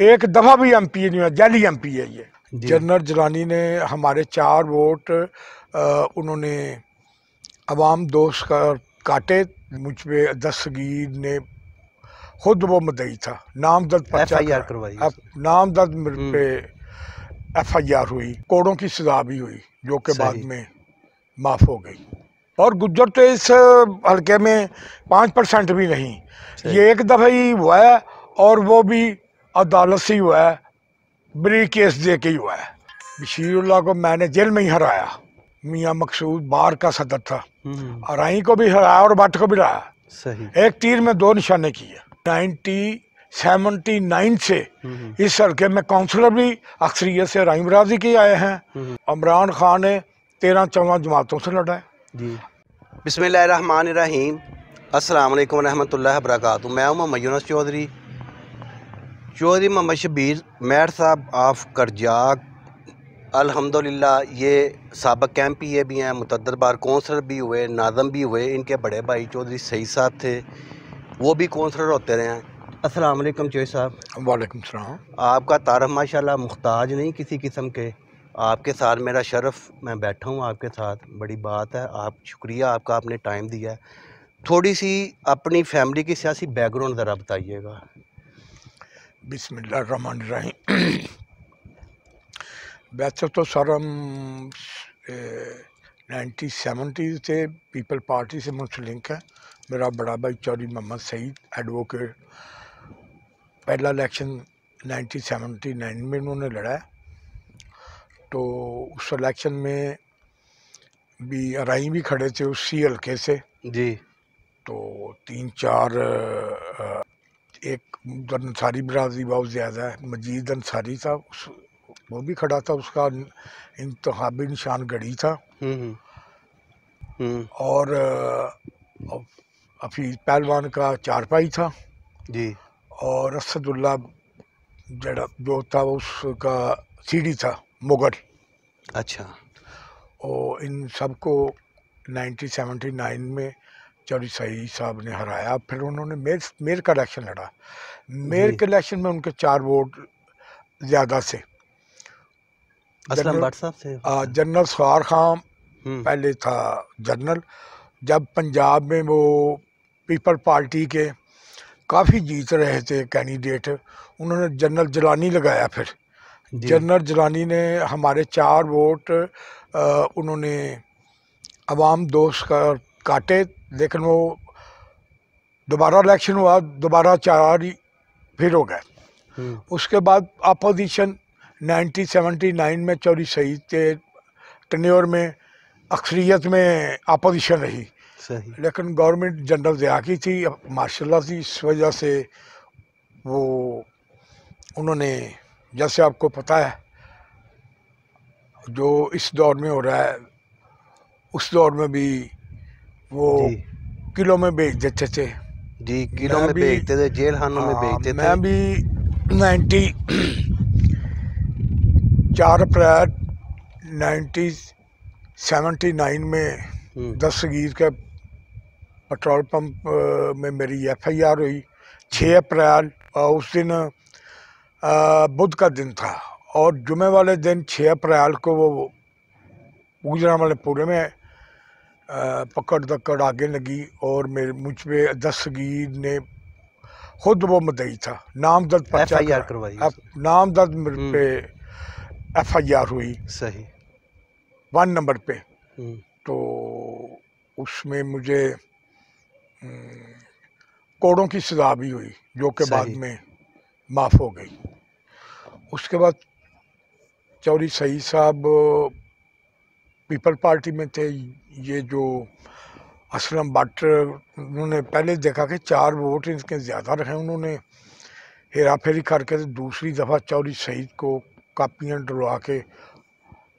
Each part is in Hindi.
एक दफ़ा भी एम पी जो है जैली एम पी है ये जनरल जलानी ने हमारे चार वोट उन्होंने अवाम दोस्त का काटे मुझ पर दस्तगीर ने खुद वो मदई था नामजद करवाई नामजद हम्म। पे एफ आई आर हुई कोड़ों की सजा भी हुई जो कि बाद में माफ़ हो गई और गुजर तो इस हल्के में पाँच परसेंट भी नहीं ये एक दफ़ा ही हुआ है और वो भी अदालत से ही हुआ है बरी केस दे के ही हुआ है बशीरुल्ला को मैंने जेल में ही हराया मियाँ मकसूद बार का सदर था हम्म। और आई को भी हराया और भट्ट को भी हराया सही एक तीर में दो निशाने किए नाइनटी सेवेंटी नाइन से हम्म। इस हल्के में काउंसलर भी अक्सरियत से राइम राजी के आए हैं इमरान हम्म। खान ने तेरह चौदह जमातों से लड़ा है बिसमीम अल्लाम वरहमत ला वरक मैं हूँ मयूनस चौधरी चौधरी मोहम्मद शबीर मैट साहब आफ करजाक अलहमदिल्ला ये सबक कैंप ये भी हैं मतदर बार कौंसलर भी हुए नाजम भी हुए इनके बड़े भाई चौधरी सही साहब थे वो भी कौंसलर होते रहे हैं अस्सलाम चौधरी साहब वालेकुम सलाम आपका तारफ माशाल्लाह मुख्ताज नहीं किसी किस्म के आपके साथ मेरा शरफ मैं बैठा हूँ आपके साथ बड़ी बात है आप शुक्रिया आपका आपने टाइम दिया है थोड़ी सी अपनी फैमिली की सियासी बैकग्राउंड ज़रा बताइएगा बिसमीम वैसे तो सर हम नाइन्टी सेवेंटीज़ से पीपल पार्टी से मुंसलिक हैं मेरा बड़ा भाई चौधरी मोहम्मद सईद एडवोकेट पहला इलेक्शन नाइनटीन सेवेंटी नाइन में उन्होंने लड़ा है तो उस इलेक्शन में भी अराई भी खड़े थे उसी हल्के से जी तो तीन चार एक अंसारी बरादरी बहुत ज़्यादा है मजीद अंसारी था उस वो भी खड़ा था उसका इंतहाबी निशान गढ़ी था हम्म, हम्म, हम्म। और हफीज़ पहलवान का चारपाई था जी और असदुल्ला जड़ा जो था उसका सीढ़ी था मुगल अच्छा और इन सबको 1979 में चौधरी सही साहब ने हराया फिर उन्होंने मेयर मेयर का इलेक्शन लड़ा मेयर के इलेक्शन में उनके चार वोट ज़्यादा से जनरल सवार खां हम्म। पहले था जनरल जब पंजाब में वो पीपल पार्टी के काफ़ी जीत रहे थे कैंडिडेट उन्होंने जनरल जलानी लगाया फिर जनरल जलानी ने हमारे चार वोट आ, उन्होंने अवाम दोस्त का काटे लेकिन वो दोबारा इलेक्शन हुआ दोबारा चार फिर हो गए हम्म। उसके बाद अपोजिशन 1979 में चौरी सही थे टनोर में अक्सरियत में अपोजिशन रही सही। लेकिन गवर्नमेंट जनरल जया की थी माशाल्लाह थी इस वजह से वो उन्होंने जैसे आपको पता है जो इस दौर में हो रहा है उस दौर में भी वो किलो में बेच देते थे जी किलो में बेचते थे जेल खानों में हाँ, बेचते थे मैं भी नाइन्टी चार अप्रैल नाइन्टी सेवेंटी नाइन में हम्म। दस्तगीर के पेट्रोल पंप में मेरी एफआईआर हुई छः अप्रैल उस दिन बुध का दिन था और जुमे वाले दिन छः अप्रैल को वो गुजरा वाले पूरे में पकड़ दकड़ आगे लगी और मेरे मुझ पर दस्तगीर ने खुद वो मदई था नाम दर्द एफ आई आर करवाई मेरे हम्म। पे एफ आई आर हुई सही वन नंबर पे हम्म। तो उसमें मुझे हम्म, कोड़ों की सजा भी हुई जो कि बाद में माफ़ हो गई उसके बाद चौरी सही साहब पीपल पार्टी में थे ये जो असलम भट्ट उन्होंने पहले देखा कि चार वोट इनके ज़्यादा रहे उन्होंने हेरा फेरी करके तो दूसरी दफ़ा चौरी सईद को कापियाँ डलवा के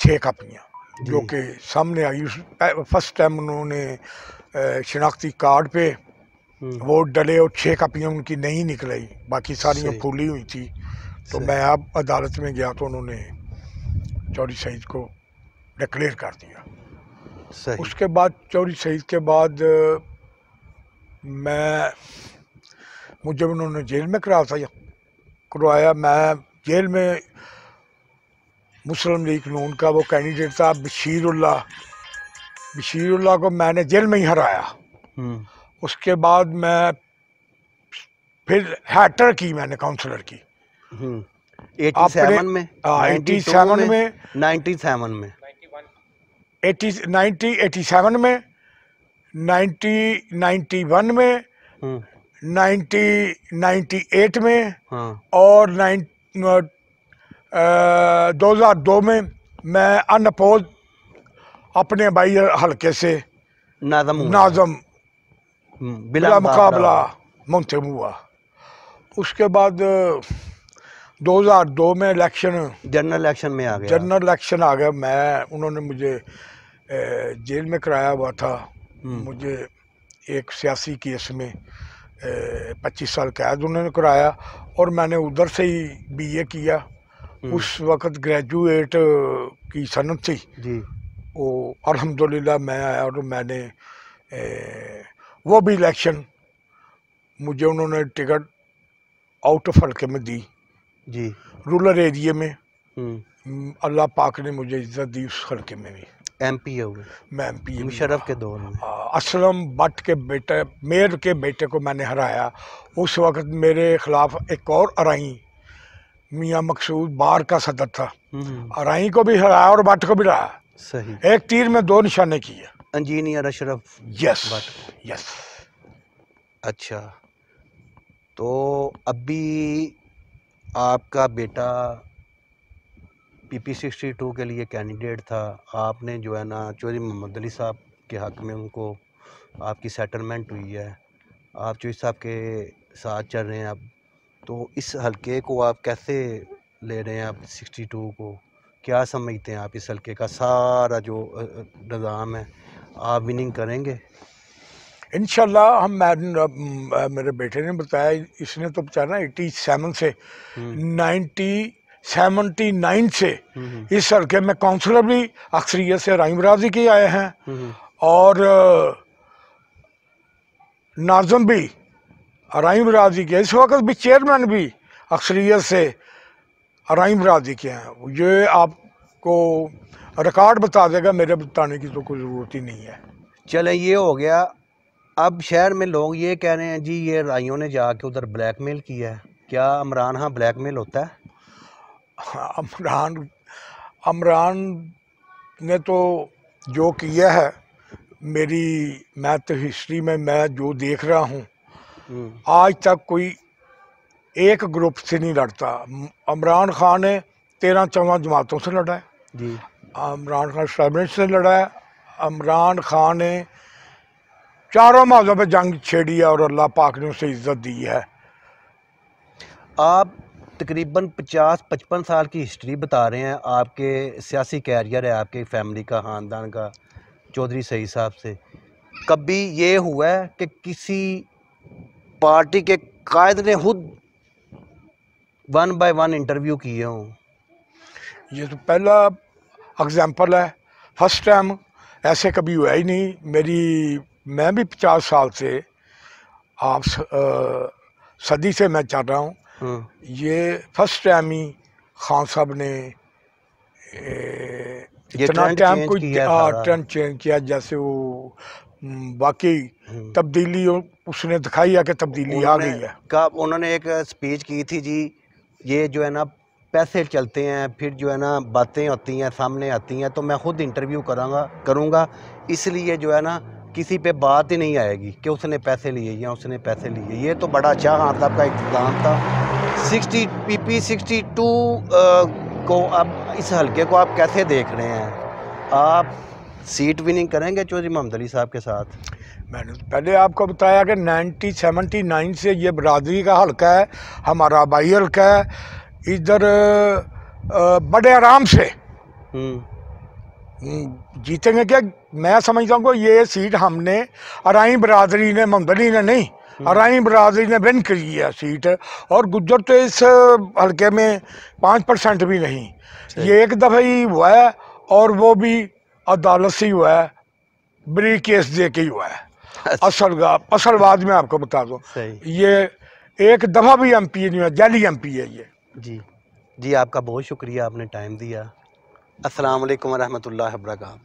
छः कापियाँ जो कि सामने आई उस फर्स्ट टाइम उन्होंने शिनाख्ती कार्ड पे हम्म। वोट डले और छः कापियाँ उनकी नहीं निकली बाकी सारी फूली हुई थी तो मैं अब अदालत में गया तो उन्होंने चौरी सईद को डिक्लेयर कर दिया सही उसके बाद चौरी शहीद के बाद मैं मुझे उन्होंने जेल में करा था करवाया मैं जेल में मुस्लिम लीग नून का वो कैंडिडेट था बशीरुल्ला बशीरुल्ला को मैंने जेल में ही हराया हम्म। उसके बाद मैं फिर हैटर की मैंने काउंसलर की 87 हम्म। सेवन में हाँ, एटी सेवन में 97 में एटी नाइन्टी एटी सेवन में नाइन्टी नाइन्टी वन में हम्म। नाइन्टी नाइन्टी एट में हाँ। और नाइन दो हज़ार दो में मैं अनपोज अपने भाई हल्के से नाजम नाजम हम्म, बिला मुकाबला मुंतम हुआ उसके बाद 2002 में इलेक्शन जनरल इलेक्शन में आ गया जनरल इलेक्शन आ गया मैं उन्होंने मुझे जेल में कराया हुआ था हम्म। मुझे एक सियासी केस में पच्चीस साल कैद उन्होंने कराया और मैंने उधर से ही बीए किया हम्म। उस वक़्त ग्रेजुएट की सनत थी जी वो अल्हम्दुलिल्लाह मैं आया और मैंने ए, वो भी इलेक्शन मुझे उन्होंने टिकट आउट ऑफ हल्के में दी जी रूरल एरिए में हम्म। हम्म, अल्लाह पाक ने मुझे इज्जत दी उस हल्के में भी एम पी हुए मैं एम पी मुशरफ के दौर में हाँ, असलम भट्ट के बेटे मेयर के बेटे को मैंने हराया उस वक्त मेरे ख़िलाफ़ एक और अराई मियाँ मकसूद बार का सदर था हम्म। अराई को भी हराया और भट्ट को भी हराया सही एक तीर में दो निशाने किए इंजीनियर अशरफ यस यस अच्छा तो अभी आपका बेटा पी पी सिक्सटी टू के लिए कैंडिडेट था आपने जो है ना चौधरी मोहम्मद अली साहब के हक़ में उनको आपकी सेटलमेंट हुई है आप चौधरी साहब के साथ चल रहे हैं अब तो इस हलके को आप कैसे ले रहे हैं आप सिक्सटी टू को क्या समझते हैं आप इस हलके का सारा जो निज़ाम है आप विनिंग करेंगे इन हम मैं मेरे बेटे ने बताया इसने तो बेचारा एटी सेवन से हम्म। नाइन्टी सेवनटी नाइन से हम्म, हम्म। इस हल्के में काउंसलर भी अक्सरियत से राइम राजी के आए हैं और नाजम भी राइम राजी के इस वक्त भी चेयरमैन भी अक्सरियत से राइम राजी के हैं ये आपको रिकॉर्ड बता देगा मेरे बताने की तो कोई ज़रूरत ही नहीं है चले ये हो गया अब शहर में लोग ये कह रहे हैं जी ये राइयों ने जाके उधर ब्लैकमेल किया है क्या अमरान हाँ ब्लैकमेल होता है अमरान हाँ, अमरान ने तो जो किया है मेरी मैं तो हिस्ट्री में मैं जो देख रहा हूँ हम्म। आज तक कोई एक ग्रुप से नहीं लड़ता इमरान खान ने तेरह चौदह जमातों से लड़ा है जी इमरान खान स्टैबलिश से लड़ा है इमरान खान ने चारों मौजों पर जंग छेड़ी है और अल्लाह पाक ने उसे इज़्ज़त दी है आप तकरीबन 50-55 साल की हिस्ट्री बता रहे हैं आपके सियासी कैरियर है आपके फैमिली का ख़ानदान का चौधरी सही साहब से कभी ये हुआ है कि किसी पार्टी के कायद ने खुद वन बाय वन इंटरव्यू किए हों ये तो पहला एग्ज़ाम्पल है फर्स्ट टाइम ऐसे कभी हुआ ही नहीं मेरी मैं भी पचास साल से आप स, आ, सदी से मैं चल रहा हूँ हाँ। ये फर्स्ट टाइम ही खान साहब ने इतना टाइम कोई ट्रेंड चेंज हाँ, किया जैसे वो बाकी हाँ। तब्दीली उसने दिखाई है कि तब्दीली आ गई है कब उन्होंने एक स्पीच की थी जी ये जो है ना पैसे चलते हैं फिर जो है ना बातें होती हैं सामने आती हैं तो मैं खुद इंटरव्यू कराऊंगा करूँगा इसलिए जो है ना किसी पे बात ही नहीं आएगी कि उसने पैसे लिए या उसने पैसे लिए ये तो बड़ा अच्छा खान साहब का इकदाम था sixty P P sixty two को आप इस हलके को आप कैसे देख रहे हैं आप सीट विनिंग करेंगे चौधरी मोहम्मद अली साहब के साथ मैंने तो पहले आपको बताया कि नाइन्टी सेवेंटी नाइन से ये बरदरी का हल्का है हमारा बाई हल्का है इधर बड़े आराम से हम्म। जीतेंगे क्या मैं समझता हूँ ये सीट हमने अराई बरदरी ने मंगली ने नहीं हम्म। अराई बरदरी ने विन करी है सीट और गुजर तो इस हल्के में पाँच परसेंट भी नहीं ये एक दफ़ा ही हुआ है और वो भी अदालत से ही हुआ है ब्री केस दे के ही हुआ है अच्छा। असल असल बाद में आपको बता दूँ ये एक दफ़ा भी एम पी नहीं हुआ जैली एम पी है ये जी जी आपका बहुत शुक्रिया आपने टाइम दिया अस्सलाम वालेकुम रहमतुल्लाहि वबरकात